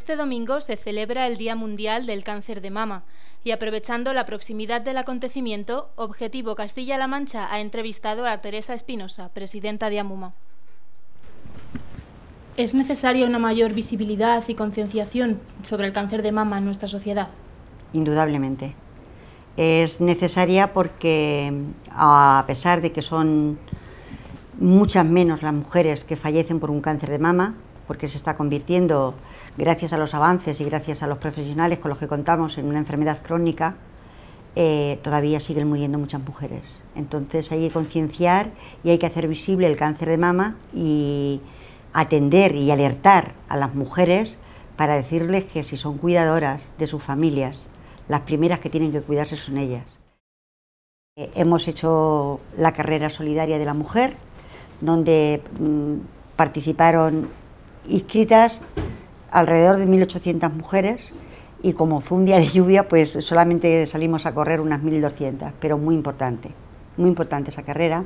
Este domingo se celebra el Día Mundial del Cáncer de Mama y aprovechando la proximidad del acontecimiento, Objetivo Castilla-La Mancha ha entrevistado a Teresa Espinosa, presidenta de AMUMA. ¿Es necesaria una mayor visibilidad y concienciación sobre el cáncer de mama en nuestra sociedad? Indudablemente. Es necesaria porque, a pesar de que son muchas menos las mujeres que fallecen por un cáncer de mama, porque se está convirtiendo, gracias a los avances y gracias a los profesionales con los que contamos, en una enfermedad crónica, eh, todavía siguen muriendo muchas mujeres. Entonces hay que concienciar y hay que hacer visible el cáncer de mama y atender y alertar a las mujeres para decirles que si son cuidadoras de sus familias, las primeras que tienen que cuidarse son ellas. Eh, hemos hecho la carrera solidaria de la mujer, donde mm, participaron inscritas alrededor de 1.800 mujeres y como fue un día de lluvia, pues solamente salimos a correr unas 1.200, pero muy importante, muy importante esa carrera.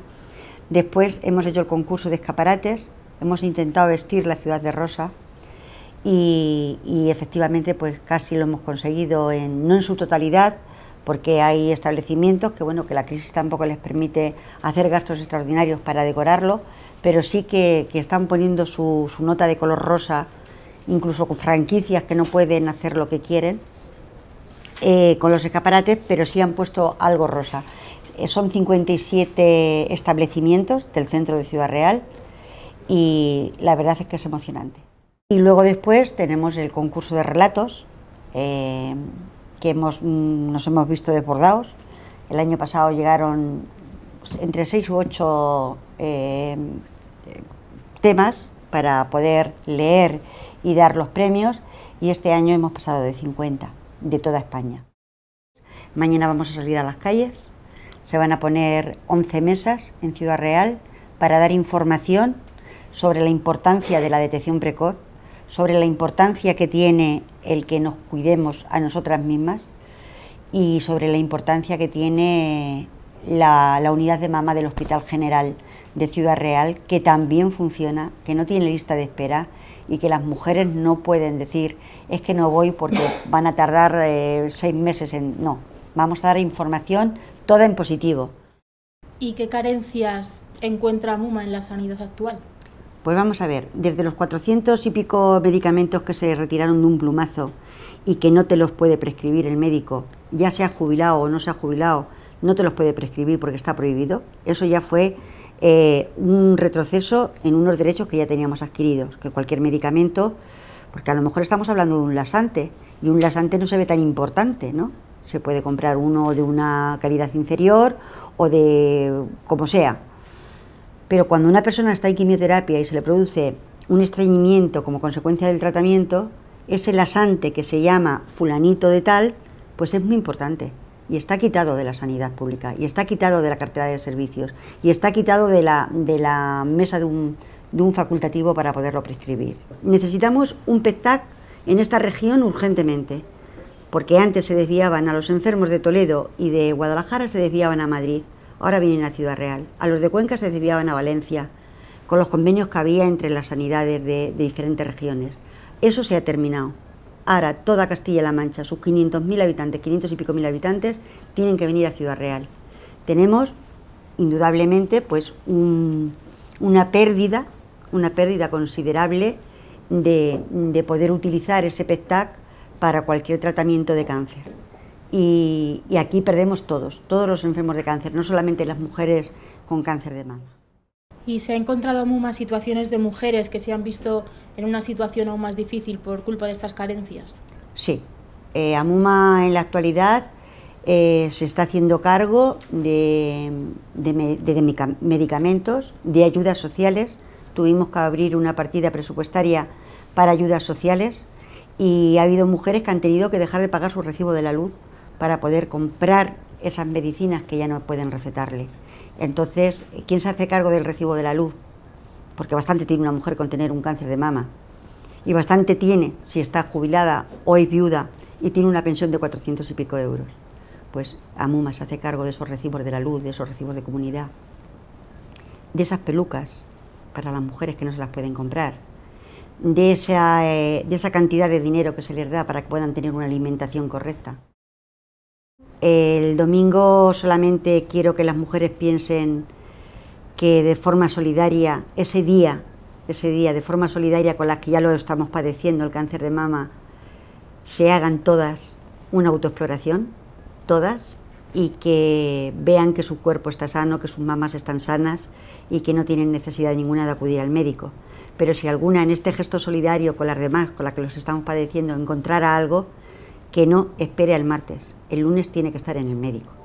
Después hemos hecho el concurso de escaparates, hemos intentado vestir la ciudad de rosa y, efectivamente pues casi lo hemos conseguido, en, no en su totalidad, porque hay establecimientos que bueno que la crisis tampoco les permite hacer gastos extraordinarios para decorarlo, pero sí que, están poniendo su, nota de color rosa, incluso con franquicias que no pueden hacer lo que quieren, eh, con los escaparates, pero sí han puesto algo rosa. Eh, son 57 establecimientos del centro de Ciudad Real y la verdad es que es emocionante. Y luego después tenemos el concurso de relatos, eh, que hemos, mm, nos hemos visto desbordados. El año pasado llegaron entre 6 u 8 temas para poder leer y dar los premios y este año hemos pasado de 50 de toda España. Mañana vamos a salir a las calles, se van a poner 11 mesas en Ciudad Real para dar información sobre la importancia de la detección precoz, sobre la importancia que tiene el que nos cuidemos a nosotras mismas y sobre la importancia que tiene la, la unidad de mama del Hospital General de Ciudad Real, que también funciona, que no tiene lista de espera y que las mujeres no pueden decir es que no voy porque van a tardar eh, seis meses en... No, vamos a dar información toda en positivo. ¿Y qué carencias encuentra MUMA en la sanidad actual? Pues vamos a ver, desde los 400 y pico medicamentos que se retiraron de un plumazo y que no te los puede prescribir el médico, ya sea jubilado o no sea jubilado, no te los puede prescribir porque está prohibido, eso ya fue eh, un retroceso en unos derechos que ya teníamos adquiridos, que cualquier medicamento, porque a lo mejor estamos hablando de un lasante y un lasante no se ve tan importante, ¿no? Se puede comprar uno de una calidad inferior o de como sea. Pero cuando una persona está en quimioterapia y se le produce un estreñimiento como consecuencia del tratamiento, ese lasante que se llama fulanito de tal, pues es muy importante y está quitado de la sanidad pública, y está quitado de la cartera de servicios, y está quitado de la, de la mesa de un, de un facultativo para poderlo prescribir. Necesitamos un PECTAC en esta región urgentemente, porque antes se desviaban a los enfermos de Toledo y de Guadalajara se desviaban a Madrid, ahora vienen a Ciudad Real, a los de Cuenca se desviaban a Valencia, con los convenios que había entre las sanidades de diferentes regiones. Eso se ha terminado. Ahora, toda Castilla-La Mancha, sus 500.000 habitantes, 500 y pico mil habitantes, tienen que venir a Ciudad Real. Tenemos, indudablemente, pues una pérdida, una pérdida considerable de, poder utilizar ese PETAC para cualquier tratamiento de cáncer. y aquí perdemos todos, todos los enfermos de cáncer, no solamente las mujeres con cáncer de mama y se ha encontrado a Muma situaciones de mujeres que se han visto en una situación aún más difícil por culpa de estas carencias. Sí, eh, Muma en la actualidad eh, se está haciendo cargo de, de, medicamentos, de ayudas sociales. Tuvimos que abrir una partida presupuestaria para ayudas sociales y ha habido mujeres que han tenido que dejar de pagar su recibo de la luz para poder comprar esas medicinas que ya no pueden recetarle. Entonces, ¿quién se hace cargo del recibo de la luz? Porque bastante tiene una mujer con tener un cáncer de mama. Y bastante tiene si está jubilada o es viuda y tiene una pensión de 400 y pico euros. Pues Amuma se hace cargo de esos recibos de la luz, de esos recibos de comunidad, de esas pelucas para las mujeres que no se las pueden comprar, de esa, eh, de esa cantidad de dinero que se les da para que puedan tener una alimentación correcta. El domingo solamente quiero que las mujeres piensen que de forma solidaria, ese día, ese día, de forma solidaria con las que ya lo estamos padeciendo, el cáncer de mama, se hagan todas una autoexploración, todas, y que vean que su cuerpo está sano, que sus mamás están sanas y que no tienen necesidad ninguna de acudir al médico. Pero si alguna en este gesto solidario con las demás, con las que los estamos padeciendo, encontrara algo, que no espere al martes. El lunes tiene que estar en el médico.